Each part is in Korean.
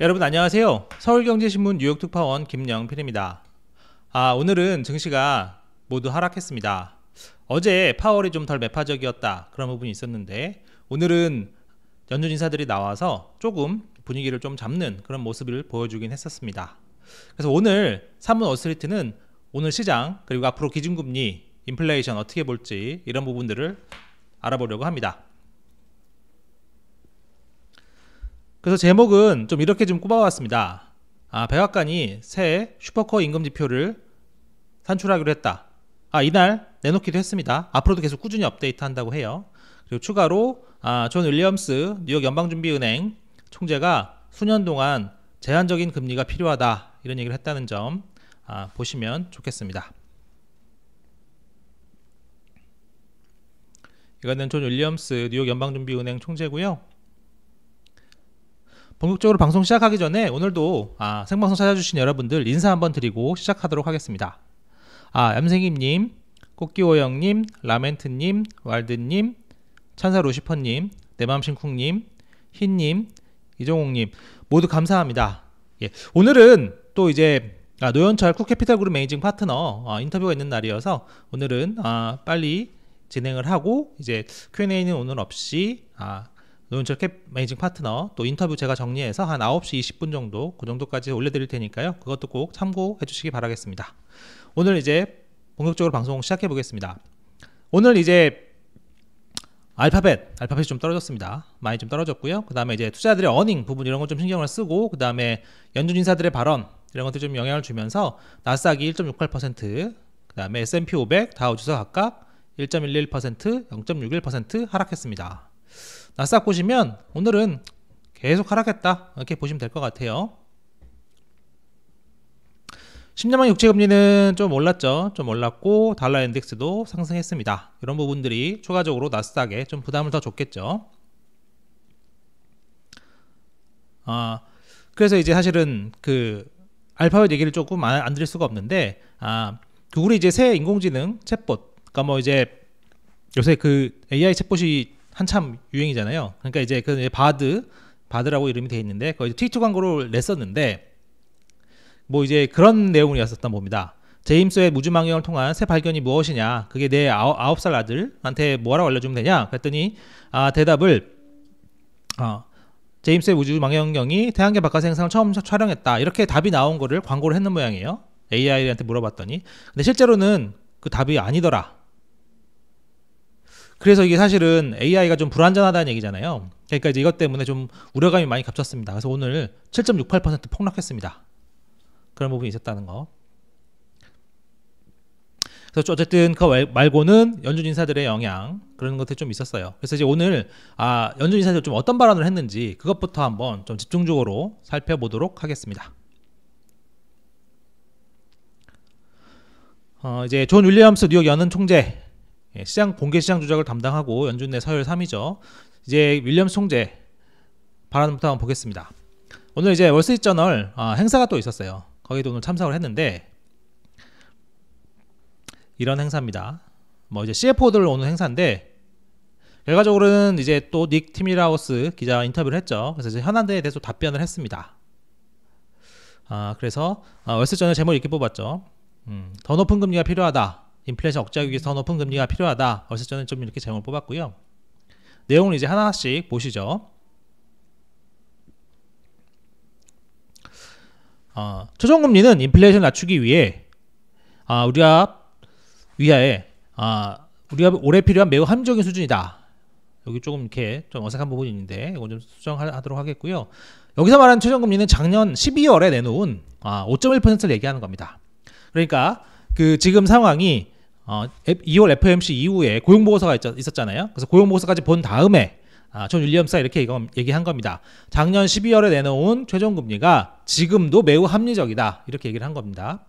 여러분 안녕하세요. 서울경제신문 뉴욕특파원 김영필입니다. 아 오늘은 증시가 모두 하락했습니다. 어제 파월이 좀 덜 매파적이었다 그런 부분이 있었는데 오늘은 연준 인사들이 나와서 조금 분위기를 좀 잡는 그런 모습을 보여주긴 했었습니다. 그래서 오늘 3문 어스트리트는 오늘 시장 그리고 앞으로 기준금리 인플레이션 어떻게 볼지 이런 부분들을 알아보려고 합니다. 그래서 제목은 좀 이렇게 좀꼽아왔습니다 아, 백악관이 새슈퍼커 임금 지표를 산출하기로 했다. 아, 이날 내놓기도 했습니다. 앞으로도 계속 꾸준히 업데이트 한다고 해요. 그리고 추가로 아, 존 윌리엄스 뉴욕 연방준비은행 총재가 수년 동안 제한적인 금리가 필요하다 이런 얘기를 했다는 점 아, 보시면 좋겠습니다. 이거는 존 윌리엄스 뉴욕 연방준비은행 총재고요. 본격적으로 방송 시작하기 전에 오늘도 아, 생방송 찾아주신 여러분들 인사 한번 드리고 시작하도록 하겠습니다. 아, 얌생이님, 꽃기호영님, 라멘트님, 왈드님, 찬사로시퍼님, 내맘신쿵님, 흰님, 이종욱님 모두 감사합니다. 예, 오늘은 또 이제 아, 노현철 쿠캐피탈그룹 매니징 파트너 아, 인터뷰가 있는 날이어서 오늘은 아, 빨리 진행을 하고 이제 Q&A는 오늘 없이 아, 론철캡 매니징 파트너 또 인터뷰 제가 정리해서 한 9시 20분 정도 그 정도까지 올려드릴 테니까요. 그것도 꼭 참고해 주시기 바라겠습니다. 오늘 이제 본격적으로 방송 시작해 보겠습니다. 오늘 이제 알파벳, 알파벳이 좀 떨어졌습니다. 많이 좀 떨어졌고요. 그 다음에 이제 투자들의 어닝 부분 이런 걸좀 신경을 쓰고 그 다음에 연준 인사들의 발언 이런 것들 좀 영향을 주면서 나스닥이 1.68%, 그 다음에 S&P 500, 다우주수 각각 1.11%, 0.61% 하락했습니다. 나스닥 보시면 오늘은 계속 하락했다 이렇게 보시면 될 것 같아요 10년만 육체금리는 좀 올랐죠 좀 올랐고 달러 인덱스도 상승했습니다 이런 부분들이 추가적으로 나스닥에 좀 부담을 더 줬겠죠 아 그래서 이제 사실은 그 알파벳 얘기를 조금 안, 드릴 수가 없는데 아 구글이 이제 새 인공지능 챗봇 그러니까 뭐 이제 요새 그 AI 챗봇이 한참 유행이잖아요. 그러니까 이제 그 바드 바드라고 이름이 돼 있는데 거기 트위터 광고를 냈었는데 뭐 이제 그런 내용이었었던 겁니다 제임스의 무주망령을 통한 새 발견이 무엇이냐? 그게 내 아홉 살 아들한테 뭐라고 알려주면 되냐? 그랬더니 아 대답을 아 제임스의 무주망원경이 태양계 바깥 생상을 처음 촬영했다. 이렇게 답이 나온 거를 광고를 했는 모양이에요. AI한테 물어봤더니. 근데 실제로는 그 답이 아니더라. 그래서 이게 사실은 AI가 좀 불안전하다는 얘기잖아요. 그러니까 이제 이것 때문에 좀 우려감이 많이 겹쳤습니다. 그래서 오늘 7.68% 폭락했습니다. 그런 부분이 있었다는 거. 그래서 어쨌든 그 말고는 연준 인사들의 영향 그런 것들 이좀 있었어요. 그래서 이제 오늘 아 연준 인사들 좀 어떤 발언을 했는지 그것부터 한번 좀 집중적으로 살펴보도록 하겠습니다. 어, 이제 존 윌리엄스 뉴욕 연은 총재 예, 시장 공개 시장 조작을 담당하고 연준 내 서열 3위죠. 이제 윌리엄 총재 발언부터 한번 보겠습니다. 오늘 이제 월스트리트저널 아, 행사가 또 있었어요. 거기도 오늘 참석을 했는데 이런 행사입니다. 뭐 이제 CFO들 오는 행사인데 결과적으로는 이제 또 닉 티미라우스 기자 인터뷰를 했죠. 그래서 이제 현안들에 대해서 답변을 했습니다. 아 그래서 아, 월스트리트저널 제목을 이렇게 뽑았죠. 음, 더 높은 금리가 필요하다. 인플레이션 억제하기 위해서 높은 금리가 필요하다. 월세전은 좀 이렇게 제목을 뽑았고요. 내용을 이제 하나씩 보시죠. 어, 최종금리는 인플레이션 낮추기 위해 아, 우리가 위하에 아, 우리가 올해 필요한 매우 합리적인 수준이다. 여기 조금 이렇게 좀 어색한 부분이 있는데 이건 좀 수정하도록 하겠고요. 여기서 말하는 최종금리는 작년 12월에 내놓은 아, 5.1%를 얘기하는 겁니다. 그러니까 그 지금 상황이 어, 2월 FMC 이후에 고용보고서가 있, 었잖아요 그래서 고용보고서까지 본 다음에 아, 존 윌리엄스가 이렇게 이건 얘기한 겁니다. 작년 12월에 내놓은 최종 금리가 지금도 매우 합리적이다 이렇게 얘기를 한 겁니다.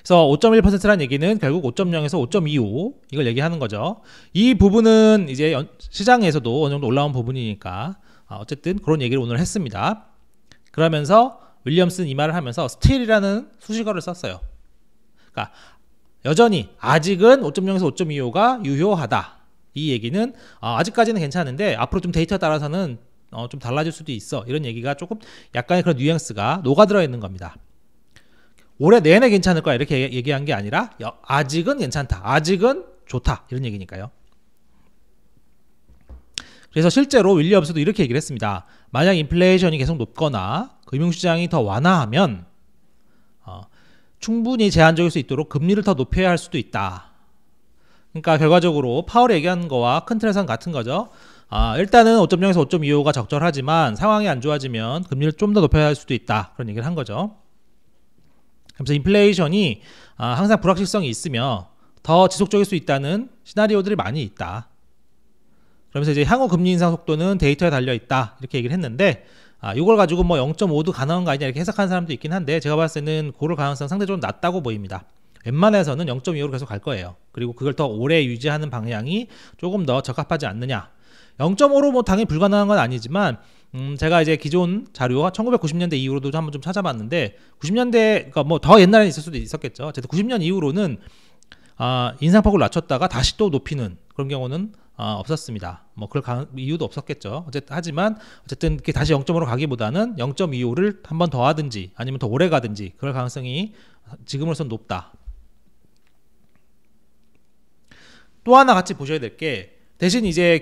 그래서 5 1라는 얘기는 결국 5.0에서 5.25 이걸 얘기하는 거죠. 이 부분은 이제 연, 시장에서도 어느 정도 올라온 부분이니까 아, 어쨌든 그런 얘기를 오늘 했습니다. 그러면서 윌리엄스는 이 말을 하면서 스틸이라는 수식어를 썼어요. 그러니까 여전히 아직은 5.0에서 5.25가 유효하다. 이 얘기는 어, 아직까지는 괜찮은데 앞으로 좀데이터 따라서는 어, 좀 달라질 수도 있어. 이런 얘기가 조금 약간의 그런 뉘앙스가 녹아들어 있는 겁니다. 올해 내내 괜찮을 거야 이렇게 얘기한 게 아니라 아직은 괜찮다. 아직은 좋다. 이런 얘기니까요. 그래서 실제로 윌리엄스도 이렇게 얘기를 했습니다. 만약 인플레이션이 계속 높거나 금융시장이 더 완화하면 어, 충분히 제한적일 수 있도록 금리를 더 높여야 할 수도 있다. 그러니까 결과적으로 파월이 얘기한 거와 큰 틀에선 같은 거죠. 아, 일단은 5.0에서 5.25가 적절하지만 상황이 안 좋아지면 금리를 좀 더 높여야 할 수도 있다. 그런 얘기를 한 거죠. 그래서 인플레이션이 아, 항상 불확실성이 있으며 더 지속적일 수 있다는 시나리오들이 많이 있다. 그러면서 이제 향후 금리 인상 속도는 데이터에 달려 있다. 이렇게 얘기를 했는데 아, 이걸 가지고 뭐 0.5도 가능한 거 아니냐 이렇게 해석하는 사람도 있긴 한데 제가 봤을 때는 고를 가능성 상대적으로 낮다고 보입니다. 웬만해서는 0.25로 계속 갈 거예요. 그리고 그걸 더 오래 유지하는 방향이 조금 더 적합하지 않느냐. 0.5로 뭐 당연히 불가능한 건 아니지만 음 제가 이제 기존 자료와 1990년대 이후로도 한번 좀 찾아봤는데 90년대 그러니까 뭐 더 옛날에 있을 수도 있었겠죠. 어쨌든 90년 이후로는 아 인상폭을 낮췄다가 다시 또 높이는 그런 경우는 어, 없었습니다. 뭐 그럴 가, 이유도 없었겠죠. 어쨌든 하지만 어쨌든 그게 다시 0.5로 가기보다는 0.25를 한 번 더 하든지 아니면 더 오래 가든지 그럴 가능성이 지금으로선 높다. 또 하나 같이 보셔야 될 게 대신 이제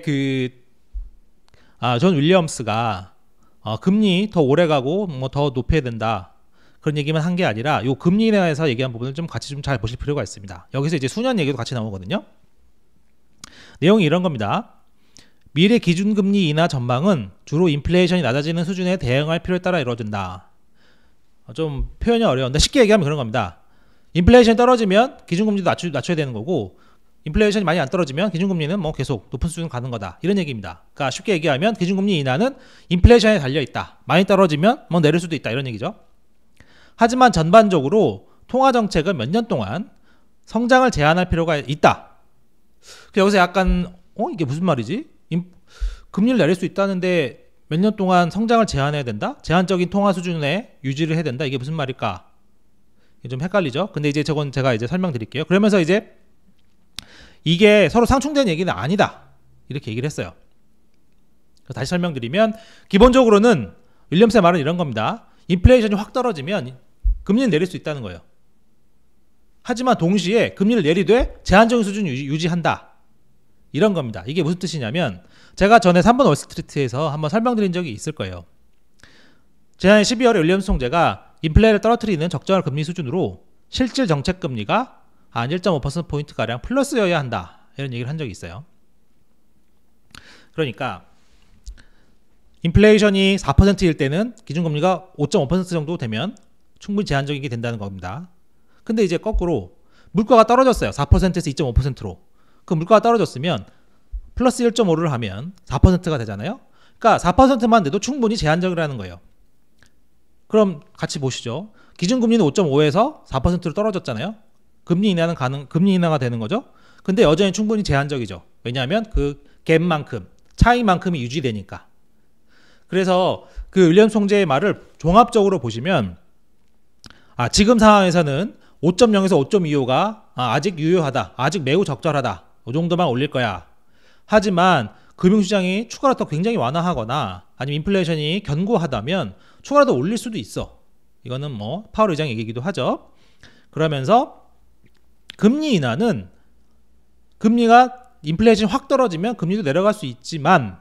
그아전 윌리엄스가 어, 금리 더 오래 가고 뭐 더 높여야 된다. 그런 얘기만 한 게 아니라 요 금리에 대해서 얘기한 부분을 좀 같이 좀 잘 보실 필요가 있습니다. 여기서 이제 수년 얘기도 같이 나오거든요. 내용이 이런 겁니다. 미래 기준금리 인하 전망은 주로 인플레이션이 낮아지는 수준에 대응할 필요에 따라 이루어진다. 좀 표현이 어려운데 쉽게 얘기하면 그런 겁니다. 인플레이션이 떨어지면 기준금리도 낮추, 낮춰야 되는 거고 인플레이션이 많이 안 떨어지면 기준금리는 뭐 계속 높은 수준 가는 거다 이런 얘기입니다. 그러니까 쉽게 얘기하면 기준금리 인하는 인플레이션에 달려 있다. 많이 떨어지면 뭐 내릴 수도 있다 이런 얘기죠. 하지만 전반적으로 통화 정책은 몇 년 동안 성장을 제한할 필요가 있다. 여기서 약간 어 이게 무슨 말이지? 임, 금리를 내릴 수 있다는데 몇 년 동안 성장을 제한해야 된다? 제한적인 통화 수준에 유지를 해야 된다. 이게 무슨 말일까? 이게 좀 헷갈리죠. 근데 이제 저건 제가 이제 설명드릴게요. 그러면서 이제 이게 서로 상충된 얘기는 아니다. 이렇게 얘기를 했어요. 다시 설명드리면 기본적으로는 윌리엄스의 말은 이런 겁니다. 인플레이션이 확 떨어지면 금리는 내릴 수 있다는 거예요. 하지만 동시에 금리를 내리되 제한적인 수준 유지, 유지한다. 이런 겁니다. 이게 무슨 뜻이냐면 제가 전에 3번 월스트리트에서 한번 설명드린 적이 있을 거예요. 지난해 12월에 윌리엄스 총재가 인플레를 떨어뜨리는 적절한 금리 수준으로 실질 정책 금리가 한 1.5%포인트 가량 플러스여야 한다. 이런 얘기를 한 적이 있어요. 그러니까 인플레이션이 4%일 때는 기준금리가 5.5% 정도 되면 충분히 제한적이게 된다는 겁니다. 근데 이제 거꾸로 물가가 떨어졌어요. 4%에서 2.5%로. 그 물가가 떨어졌으면 플러스 1.5를 하면 4%가 되잖아요. 그러니까 4%만 돼도 충분히 제한적이라는 거예요. 그럼 같이 보시죠. 기준금리는 5.5에서 4%로 떨어졌잖아요. 금리 인하는 가능, 금리 인하가 되는 거죠. 근데 여전히 충분히 제한적이죠. 왜냐하면 그 갭만큼, 차이만큼이 유지되니까. 그래서 그 윌리엄 총재의 말을 종합적으로 보시면, 아, 지금 상황에서는 5.0에서 5.25가 아, 직 유효하다. 아직 매우 적절하다. 이 정도만 올릴 거야. 하지만 금융시장이 추가로 더 굉장히 완화하거나 아니면 인플레이션이 견고하다면 추가로 더 올릴 수도 있어. 이거는 뭐 파월 의장 얘기기도 하죠. 그러면서 금리 인하는 금리가 인플레이션이 확 떨어지면 금리도 내려갈 수 있지만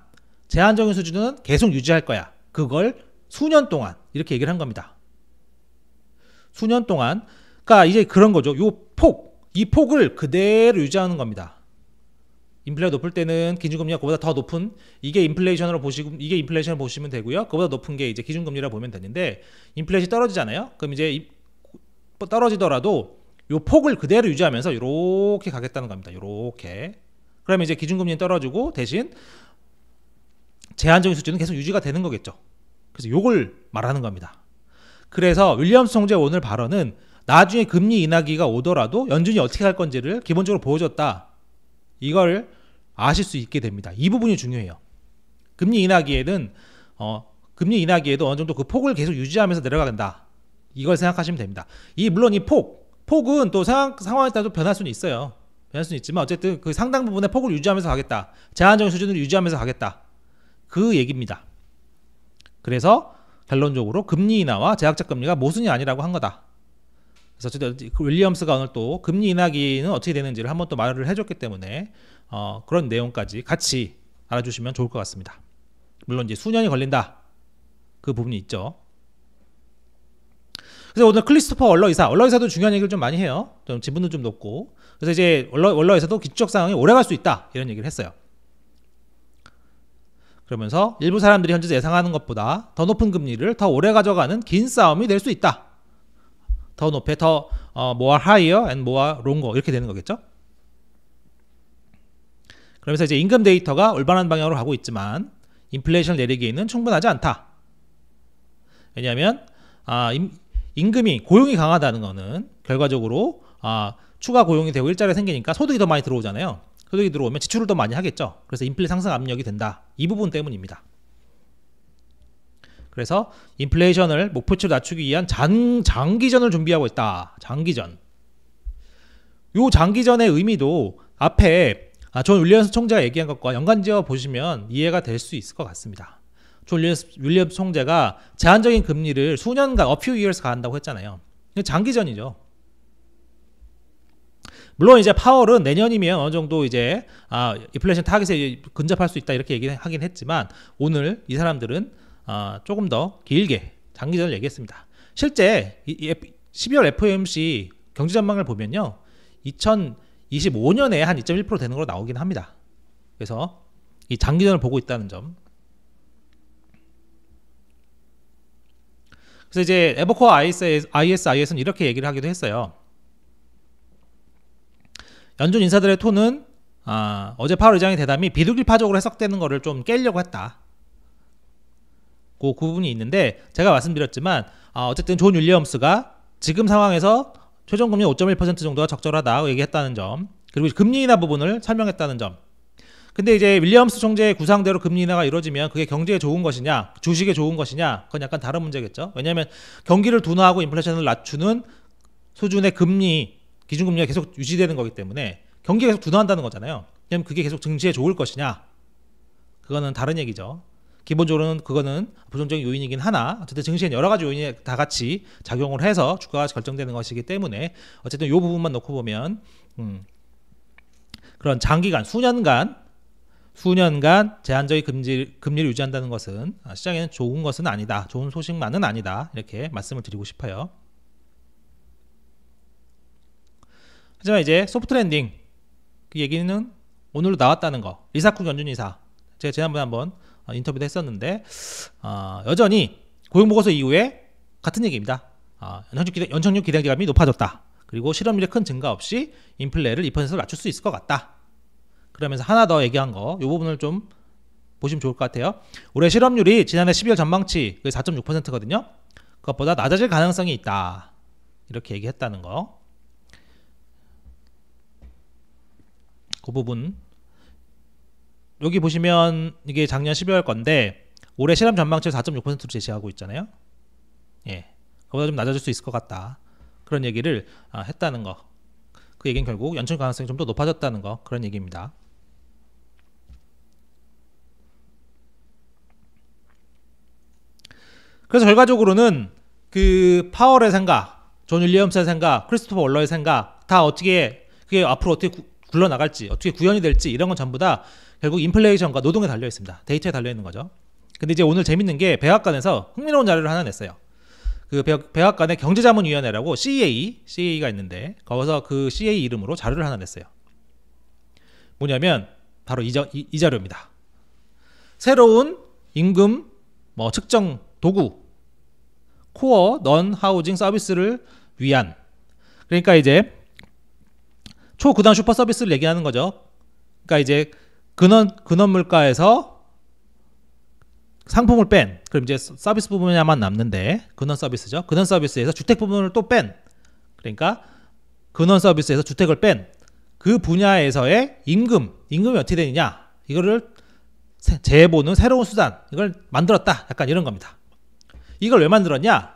제한적인 수준은 계속 유지할 거야. 그걸 수년 동안 이렇게 얘기를 한 겁니다. 수년 동안 그러니까 이제 그런 거죠. 요 폭, 이 폭을 그대로 유지하는 겁니다. 인플레가 높을 때는 기준금리가 그보다 더 높은 이게 인플레이션으로 보시고 이게 인플레이션 보시면 되고요. 그보다 높은 게 이제 기준금리라 보면 되는데 인플레이션이 떨어지잖아요. 그럼 이제 떨어지더라도 요 폭을 그대로 유지하면서 이렇게 가겠다는 겁니다. 이렇게. 그러면 이제 기준금리는 떨어지고 대신 제한적인 수준은 계속 유지가 되는 거겠죠. 그래서 요걸 말하는 겁니다. 그래서 윌리엄스 총재 오늘 발언은 나중에 금리 인하기가 오더라도 연준이 어떻게 할 건지를 기본적으로 보여줬다. 이걸 아실 수 있게 됩니다. 이 부분이 중요해요. 금리 인하기에는 어, 금리 인하기에도 어느 정도 그 폭을 계속 유지하면서 내려간다. 가 이걸 생각하시면 됩니다. 이 물론 이 폭, 폭은 또 상, 상황에 따라 변할 수는 있어요. 변할 수는 있지만 어쨌든 그 상당 부분의 폭을 유지하면서 가겠다. 제한적인 수준을 유지하면서 가겠다. 그 얘기입니다. 그래서 결론적으로 금리 인하와 제약자 금리가 모순이 아니라고 한 거다. 그래서 어쨌든 그 윌리엄스가 오늘 또 금리 인하기는 어떻게 되는지를 한번 또 말을 해줬기 때문에 어, 그런 내용까지 같이 알아주시면 좋을 것 같습니다. 물론 이제 수년이 걸린다 그 부분이 있죠. 그래서 오늘 클리스토퍼 월러 이사, 월러 이사도 중요한 얘기를 좀 많이 해요. 좀 지분도 좀 높고. 그래서 이제 월러 얼러 이사도 기축적 상황이 오래갈 수 있다 이런 얘기를 했어요. 그러면서 일부 사람들이 현재 예상하는 것보다 더 높은 금리를 더 오래 가져가는 긴 싸움이 될 수 있다. 더 높에 더 어, more higher and more longer 이렇게 되는 거겠죠? 그러면서 이제 임금 데이터가 올바른 방향으로 가고 있지만 인플레이션 내리기에는 충분하지 않다. 왜냐하면 아, 임, 임금이 고용이 강하다는 거는 결과적으로 아, 추가 고용이 되고 일자리가 생기니까 소득이 더 많이 들어오잖아요. 소득이 들어오면 지출을 더 많이 하겠죠. 그래서 인플레 상승 압력이 된다. 이 부분 때문입니다. 그래서 인플레이션을 목표치로 낮추기 위한 장, 장기전을 준비하고 있다. 장기전. 요 장기전의 의미도 앞에 아, 존 윌리엄스 총재가 얘기한 것과 연관지어 보시면 이해가 될 수 있을 것 같습니다. 존 윌리엄스, 윌리엄스 총재가 제한적인 금리를 수년간 어퓨 이어스 가한다고 했잖아요. 장기전이죠. 물론 이제 파월은 내년이면 어느 정도 이제 아 인플레이션 타겟에 근접할 수 있다 이렇게 얘기하긴 했지만 오늘 이 사람들은 어, 조금 더 길게 장기전을 얘기했습니다. 실제 12월 FOMC 경제 전망을 보면요. 2025년에 한 2.1% 되는 걸로 나오긴 합니다. 그래서 이 장기전을 보고 있다는 점. 그래서 이제 에버코어 ISIS, 는 이렇게 얘기를 하기도 했어요. 연준 인사들의 톤은 어, 어제 파월 의장의 대담이 비둘기파적으로 해석되는 것을 좀 깨려고 했다. 그 부분이 있는데 제가 말씀드렸지만 어, 어쨌든 존 윌리엄스가 지금 상황에서 최종 금리 5.1% 정도가 적절하다고 얘기했다는 점 그리고 금리 인하 부분을 설명했다는 점 근데 이제 윌리엄스 총재의 구상대로 금리 인하가 이루어지면 그게 경제에 좋은 것이냐 주식에 좋은 것이냐 그건 약간 다른 문제겠죠 왜냐하면 경기를 둔화하고 인플레이션을 낮추는 수준의 금리 기준금리가 계속 유지되는 거기 때문에 경기가 계속 둔화한다는 거잖아요 그럼 그게 계속 증시에 좋을 것이냐 그거는 다른 얘기죠 기본적으로는 그거는 부정적인 요인이긴 하나 어쨌든 증시에는 여러 가지 요인이 다 같이 작용을 해서 주가가 결정되는 것이기 때문에 어쨌든 요 부분만 놓고 보면 음, 그런 장기간 수년간 수년간 제한적인 금지 금리를 유지한다는 것은 아, 시장에는 좋은 것은 아니다. 좋은 소식만은 아니다. 이렇게 말씀을 드리고 싶어요. 하지만 이제 소프트 랜딩 그 얘기는 오늘로 나왔다는 거. 리사쿠 견준이사 제가 지난번에 한번 어, 인터뷰도 했었는데 어, 여전히 고용보고서 이후에 같은 얘기입니다. 어, 연착륙, 기대, 연착륙 기대감이 높아졌다. 그리고 실업률의 큰 증가 없이 인플레를 2%로 낮출 수 있을 것 같다. 그러면서 하나 더 얘기한 거, 이 부분을 좀 보시면 좋을 것 같아요. 올해 실업률이 지난해 12월 전망치 4.6%거든요. 그것보다 낮아질 가능성이 있다. 이렇게 얘기했다는 거. 그 부분 여기 보시면 이게 작년 12월 건데 올해 실험 전망치를 4.6%로 제시하고 있잖아요. 예, 그보다 좀 낮아질 수 있을 것 같다. 그런 얘기를 어, 했다는 거. 그 얘기는 결국 연출 가능성이 좀 더 높아졌다는 거 그런 얘기입니다. 그래서 결과적으로는 그 파월의 생각, 존 윌리엄스의 생각, 크리스토퍼 월러의 생각 다 어떻게 그게 앞으로 어떻게 구, 굴러나갈지 어떻게 구현이 될지 이런 건 전부 다 결국 인플레이션과 노동에 달려 있습니다. 데이터에 달려 있는 거죠. 근데 이제 오늘 재밌는 게 백악관에서 흥미로운 자료를 하나 냈어요. 그 백, 악관의 경제자문위원회라고 c a c a 가 있는데 거기서 그 c a 이름으로 자료를 하나 냈어요. 뭐냐면 바로 이, 자, 이, 이 자료입니다. 새로운 임금 뭐 측정 도구 코어 넌 하우징 서비스를 위한 그러니까 이제 초구단 슈퍼 서비스를 얘기하는 거죠. 그러니까 이제 근원 근원 물가에서 상품을 뺀 그럼 이제 서비스 부분에만 남는데 근원 서비스죠. 근원 서비스에서 주택 부분을 또뺀 그러니까 근원 서비스에서 주택을 뺀 그 분야에서의 임금 임금이 어떻게 되느냐 이거를 재보는 새로운 수단 이걸 만들었다 약간 이런 겁니다. 이걸 왜 만들었냐?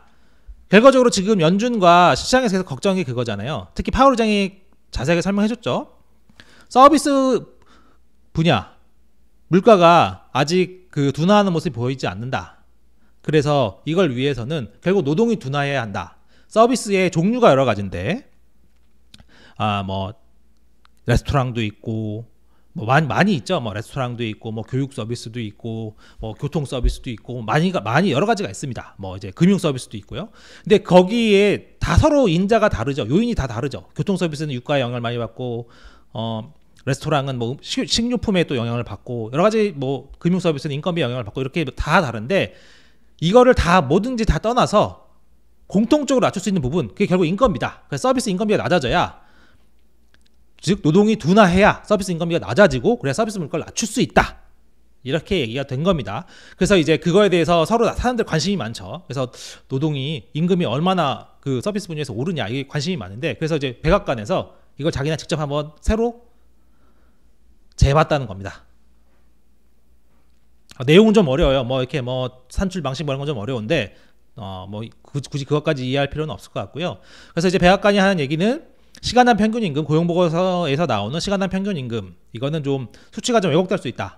결과적으로 지금 연준과 시장에서 계속 걱정이 그거잖아요. 특히 파월 의장이 자세하게 설명해줬죠. 서비스 분야 물가가 아직 그 둔화하는 모습이 보이지 않는다. 그래서 이걸 위해서는 결국 노동이 둔화해야 한다. 서비스의 종류가 여러 가지인데, 아, 뭐, 레스토랑도 있고, 뭐 많이, 많이 있죠. 뭐 레스토랑도 있고 뭐 교육 서비스도 있고 뭐 교통 서비스도 있고 많이가 많이 여러 가지가 있습니다. 뭐 이제 금융 서비스도 있고요. 근데 거기에 다 서로 인자가 다르죠. 요인이 다 다르죠. 교통 서비스는 유가에 영향을 많이 받고 어 레스토랑은 뭐 식료품에 또 영향을 받고 여러 가지 뭐 금융 서비스는 인건비 영향을 받고 이렇게 다 다른데 이거를 다 뭐든지 다 떠나서 공통적으로 낮출 수 있는 부분 그게 결국 인건비다. 그래서 서비스 인건비가 낮아져야 즉 노동이 둔화해야 서비스 인건비가 낮아지고 그래야 서비스 물가를 낮출 수 있다. 이렇게 얘기가 된 겁니다. 그래서 이제 그거에 대해서 서로 사람들 관심이 많죠. 그래서 노동이 임금이 얼마나 그 서비스 분야에서 오르냐 이게 관심이 많은데 그래서 이제 백악관에서 이걸 자기네 직접 한번 새로 재봤다는 겁니다. 아, 내용은 좀 어려워요. 뭐 이렇게 뭐 산출 방식 뭐 이런 건 좀 어려운데 어 뭐 굳이 그것까지 이해할 필요는 없을 것 같고요. 그래서 이제 백악관이 하는 얘기는 시간당 평균 임금 고용보고서에서 나오는 시간당 평균 임금 이거는 좀 수치가 좀 왜곡될 수 있다.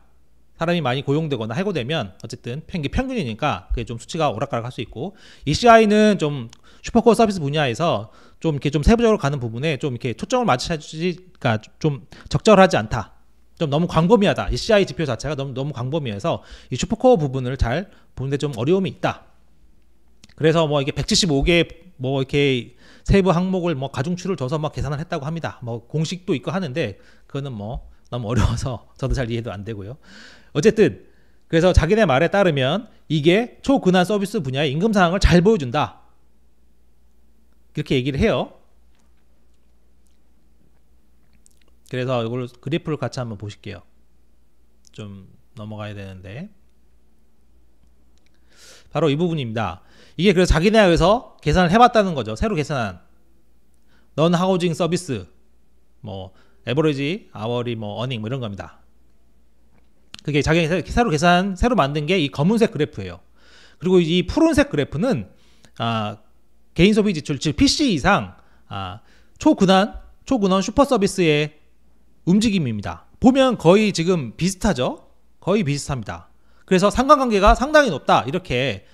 사람이 많이 고용되거나 해고되면 어쨌든 평균 평균이니까 그게 좀 수치가 오락가락할 수 있고 ECI는 좀 슈퍼코어 서비스 분야에서 좀 이렇게 좀 세부적으로 가는 부분에 좀 이렇게 초점을 맞춰주니가좀 그러니까 적절하지 않다. 좀 너무 광범위하다. ECI 지표 자체가 너무 너무 광범위해서 이 슈퍼코어 부분을 잘 보는데 좀 어려움이 있다. 그래서 뭐 이게 175개 뭐 이렇게 세부 항목을 뭐 가중치를 줘서 막 뭐 계산을 했다고 합니다. 뭐 공식도 있고 하는데 그거는 뭐 너무 어려워서 저도 잘 이해도 안 되고요. 어쨌든 그래서 자기네 말에 따르면 이게 초근한 서비스 분야의 임금 상황을 잘 보여준다. 이렇게 얘기를 해요. 그래서 이걸 그래프를 같이 한번 보실게요. 좀 넘어가야 되는데 바로 이 부분입니다. 이게 그래서 자기네 학에서 계산을 해봤다는 거죠. 새로 계산한 넌 하우징 서비스 뭐 에버리지 아워리 뭐 어닝 뭐 이런 겁니다. 그게 자기네 새로 계산 새로 만든 게 이 검은색 그래프예요. 그리고 이 푸른색 그래프는 아, 개인 소비 지출 즉 PC 이상 아, 초근원 초근원 슈퍼 서비스의 움직임입니다. 보면 거의 지금 비슷하죠. 거의 비슷합니다. 그래서 상관관계가 상당히 높다 이렇게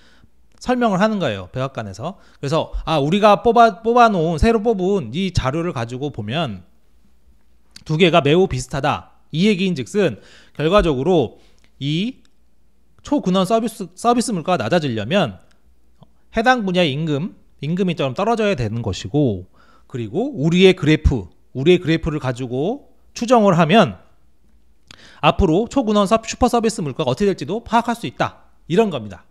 설명을 하는 거예요. 백악관에서. 그래서 아, 우리가 뽑아 뽑아 놓은 새로 뽑은 이 자료를 가지고 보면 두 개가 매우 비슷하다. 이 얘기인즉슨 결과적으로 이 초근원 서비스 서비스 물가가 낮아지려면 해당 분야의 임금 임금이 좀 떨어져야 되는 것이고 그리고 우리의 그래프 우리의 그래프를 가지고 추정을 하면 앞으로 초근원 슈퍼 서비스 물가가 어떻게 될지도 파악할 수 있다. 이런 겁니다.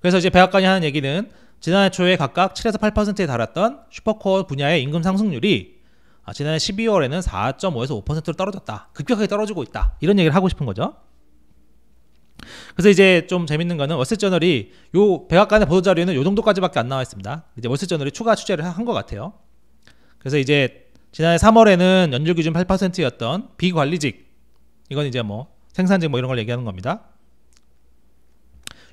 그래서 이제 백악관이 하는 얘기는 지난해 초에 각각 7에서 8%에 달했던 슈퍼코어 분야의 임금 상승률이 아, 지난해 12월에는 4.5에서 5%로 떨어졌다. 급격하게 떨어지고 있다. 이런 얘기를 하고 싶은 거죠. 그래서 이제 좀 재밌는 거는 월세저널이 요 백악관의 보도자료에는 요 정도까지밖에 안 나와 있습니다. 이제 월세저널이 추가 취재를 한 것 같아요. 그래서 이제 지난해 3월에는 연준 기준 8%였던 비관리직 이건 이제 뭐 생산직 뭐 이런 걸 얘기하는 겁니다.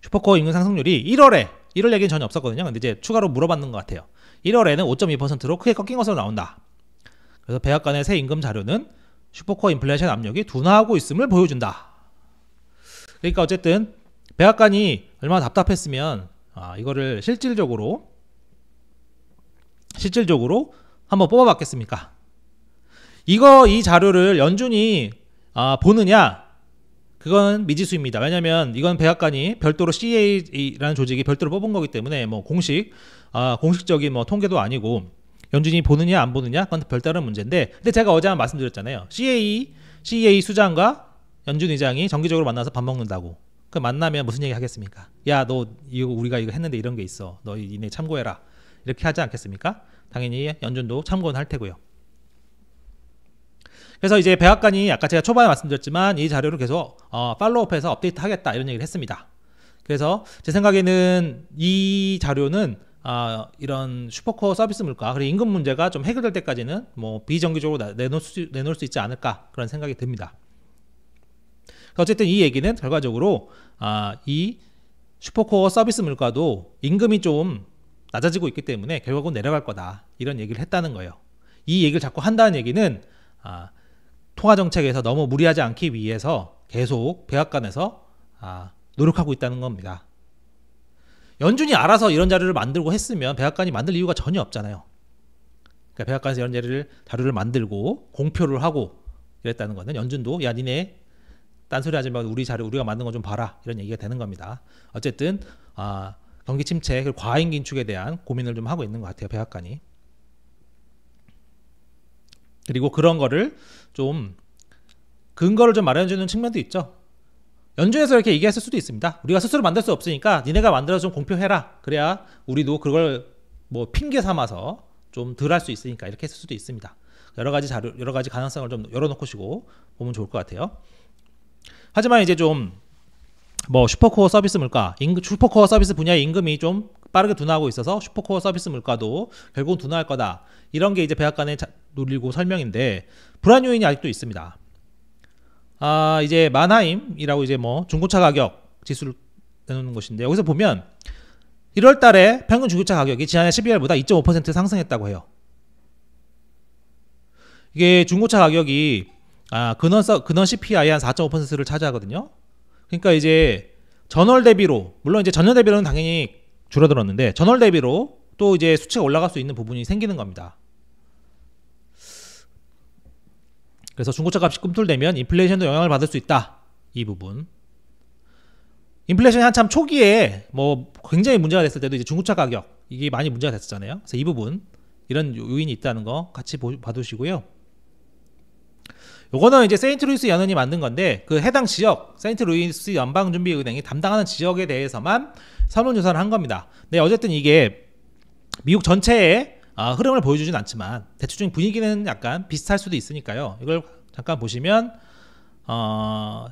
슈퍼코어 임금 상승률이 1월에 1월 얘기는 전혀 없었거든요. 근데 이제 추가로 물어봤는 것 같아요. 1월에는 5.2%로 크게 꺾인 것으로 나온다. 그래서 백악관의 새 임금 자료는 슈퍼코어 인플레이션 압력이 둔화하고 있음을 보여준다. 그러니까 어쨌든 백악관이 얼마나 답답했으면 아, 이거를 실질적으로 실질적으로 한번 뽑아봤겠습니까? 이거 이 자료를 연준이 아, 보느냐 그건 미지수입니다. 왜냐하면 이건 백악관이 별도로 CA라는 조직이 별도로 뽑은 거기 때문에 뭐 공식 아, 공식적인 뭐 통계도 아니고 연준이 보느냐 안 보느냐 그건 별다른 문제인데 근데 제가 어제 한 말씀드렸잖아요. CA CA 수장과 연준 의장이 정기적으로 만나서 밥 먹는다고. 그 만나면 무슨 얘기 하겠습니까? 야너 이거 우리가 이거 했는데 이런 게 있어. 너이내 참고해라. 이렇게 하지 않겠습니까? 당연히 연준도 참고는 할 테고요. 그래서 이제 백악관이 아까 제가 초반에 말씀드렸지만 이 자료를 계속 어, 팔로우업해서 업데이트하겠다 이런 얘기를 했습니다. 그래서 제 생각에는 이 자료는 아, 이런 슈퍼코어 서비스 물가 그리고 임금 문제가 좀 해결될 때까지는 뭐 비정기적으로 내놓을, 수, 내놓을 수 있지 않을까 그런 생각이 듭니다. 그러니까 어쨌든 이 얘기는 결과적으로 아, 이 슈퍼코어 서비스 물가도 임금이 좀 낮아지고 있기 때문에 결국은 내려갈 거다 이런 얘기를 했다는 거예요. 이 얘기를 자꾸 한다는 얘기는 아, 통화 정책에서 너무 무리하지 않기 위해서 계속 백악관에서 아, 노력하고 있다는 겁니다. 연준이 알아서 이런 자료를 만들고 했으면 백악관이 만들 이유가 전혀 없잖아요. 그러니까 백악관에서 이런 자료를 자료를 만들고 공표를 하고 이랬다는 거는 연준도 야 니네 딴소리 하지 말고 우리 자료 우리가 만든 거 좀 봐라 이런 얘기가 되는 겁니다. 어쨌든 아, 경기 침체 그리고 과잉 긴축에 대한 고민을 좀 하고 있는 것 같아요 백악관이. 그리고 그런 거를 좀 근거를 좀 마련해주는 측면도 있죠. 연주에서 이렇게 얘기했을 수도 있습니다. 우리가 스스로 만들 수 없으니까 니네가 만들어서 좀 공표해라. 그래야 우리도 그걸 뭐 핑계 삼아서 좀덜할수 있으니까 이렇게 했을 수도 있습니다. 여러 가지 자료, 여러 가지 가능성을 좀 열어놓고시고 보면 좋을 것 같아요. 하지만 이제 좀 뭐 슈퍼코어 서비스 물가, 임금, 슈퍼코어 서비스 분야의 임금이 좀 빠르게 둔화하고 있어서 슈퍼코어 서비스 물가도 결국 둔화할 거다. 이런 게 이제 백악관의 놀리고 설명인데 불안 요인이 아직도 있습니다. 아 이제 만하임이라고 이제 뭐 중고차 가격 지수를 내놓는 것인데 여기서 보면 1월달에 평균 중고차 가격이 지난해 12월보다 2.5% 상승했다고 해요. 이게 중고차 가격이 아, 근원 근원 CPI 한 4.5%를 차지하거든요. 그러니까 이제 전월 대비로 물론 이제 전년 대비로는 당연히 줄어들었는데 전월 대비로 또 이제 수치가 올라갈 수 있는 부분이 생기는 겁니다. 그래서 중고차 값이 꿈틀대면 인플레이션도 영향을 받을 수 있다. 이 부분. 인플레이션이 한참 초기에 뭐 굉장히 문제가 됐을 때도 이제 중고차 가격 이게 많이 문제가 됐었잖아요. 그래서 이 부분 이런 요인이 있다는 거 같이 봐두시고요. 요거는 이제 세인트루이스 연은이 만든 건데 그 해당 지역 세인트루이스 연방준비은행이 담당하는 지역에 대해서만 설문조사를 한 겁니다. 근데 네, 어쨌든 이게 미국 전체에 아, 흐름을 보여주진 않지만 대체적인 분위기는 약간 비슷할 수도 있으니까요. 이걸 잠깐 보시면 어,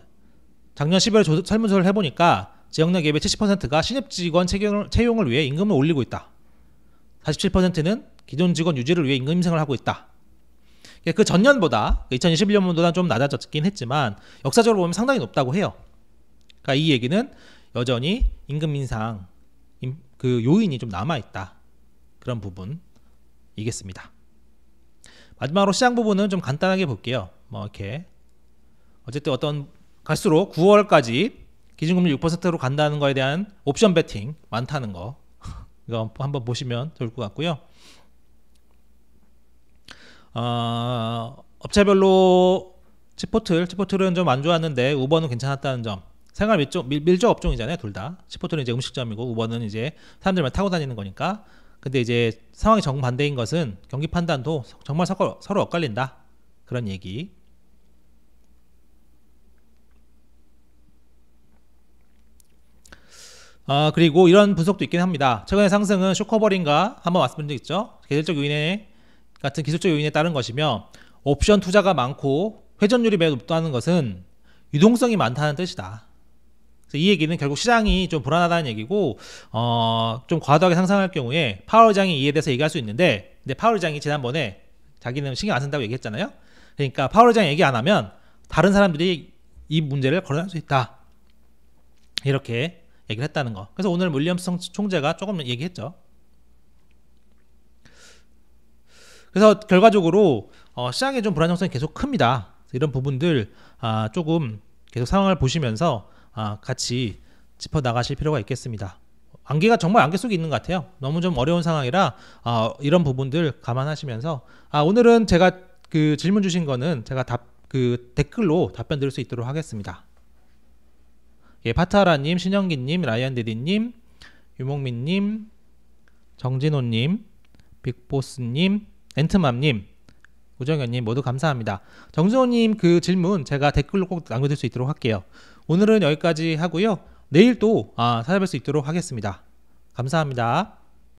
작년 12월 조, 설문조사를 해보니까 지역내 기업의 70%가 신입 직원 채용을, 채용을 위해 임금을 올리고 있다. 47%는 기존 직원 유지를 위해 임금 인상을 하고 있다. 그 전년보다 2021년보다 좀 낮아졌긴 했지만 역사적으로 보면 상당히 높다고 해요. 그러니까 이 얘기는 여전히 임금 인상 그 요인이 좀 남아 있다. 그런 부분 이겠습니다. 마지막으로 시장 부분은 좀 간단하게 볼게요. 뭐 이렇게 어쨌든 어떤 갈수록 9월까지 기준금리 6%로 간다는 거에 대한 옵션 베팅 많다는 거 이거 한번 보시면 좋을 것 같고요. 어, 업체별로 치포틀, 치포틀은 좀 안 좋았는데 우버는 괜찮았다는 점. 생활 밀조, 밀, 밀조 업종이잖아요, 둘 다. 치포틀은 이제 음식점이고 우버는 이제 사람들만 타고 다니는 거니까 근데 이제 상황이 정반대인 것은 경기 판단도 정말 서로, 서로 엇갈린다. 그런 얘기. 아, 그리고 이런 분석도 있긴 합니다. 최근의 상승은 쇼커버링과 한번 말씀드린 적 있죠? 계절적 요인에 같은 기술적 요인에 따른 것이며 옵션 투자가 많고 회전율이 매우 높다는 것은 유동성이 많다는 뜻이다. 그래서 이 얘기는 결국 시장이 좀 불안하다는 얘기고 어, 좀 과도하게 상상할 경우에 파월 장이 이에 대해서 얘기할 수 있는데 근데 파월 장이 지난번에 자기는 신경 안 쓴다고 얘기했잖아요. 그러니까 파월 장이 얘기 안 하면 다른 사람들이 이 문제를 거론할 수 있다. 이렇게 얘기를 했다는 거. 그래서 오늘 물리엄성 총재가 조금 얘기했죠. 그래서 결과적으로 어, 시장의 좀 불안정성이 계속 큽니다. 이런 부분들 아, 조금 계속 상황을 보시면서 아, 같이 짚어 나가실 필요가 있겠습니다. 안개가 정말 안개 속에 있는 것 같아요. 너무 좀 어려운 상황이라 아, 이런 부분들 감안하시면서 아, 오늘은 제가 그 질문 주신 거는 제가 답 그 댓글로 답변 드릴 수 있도록 하겠습니다. 예, 파타라님, 신영기님, 라이언데디님, 유목민님, 정진호님, 빅보스님, 엔트맘님, 우정현님 모두 감사합니다. 정진호님 그 질문 제가 댓글로 꼭 남겨둘 수 있도록 할게요. 오늘은 여기까지 하고요. 내일 또 아, 찾아뵐 수 있도록 하겠습니다. 감사합니다.